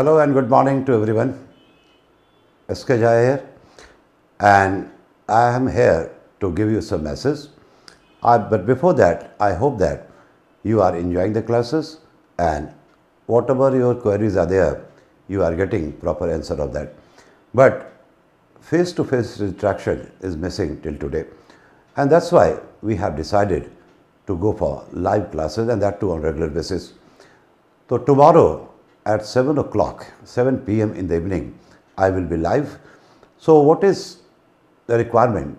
Hello and good morning to everyone. SK here and I am here to give you some messages. I, but before that, I hope that you are enjoying the classes and whatever your queries are there, you are getting proper answer of that. But face-to-face -face interaction is missing till today. And that's why we have decided to go for live classes and that too on regular basis. So tomorrow at 7 o'clock, 7 p.m. in the evening, I will be live. So what is the requirement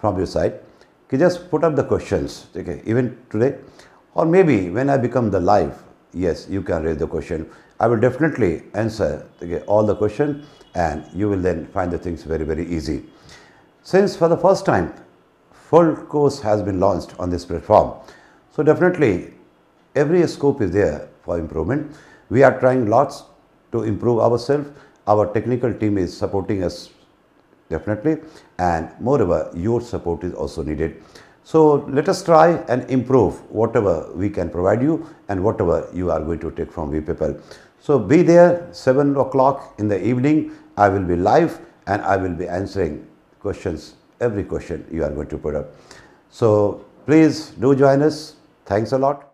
from your side? Okay, just put up the questions, okay, even today. Or maybe when I become the live, yes, you can raise the question. I will definitely answer okay, all the questions and you will then find the things very, very easy. Since for the first time, full course has been launched on this platform. So definitely every scope is there for improvement. We are trying lots to improve ourselves. Our technical team is supporting us definitely and moreover your support is also needed. So let us try and improve whatever we can provide you and whatever you are going to take from VPPL. So be there 7 o'clock in the evening. I will be live and I will be answering questions, every question you are going to put up. So please do join us. Thanks a lot.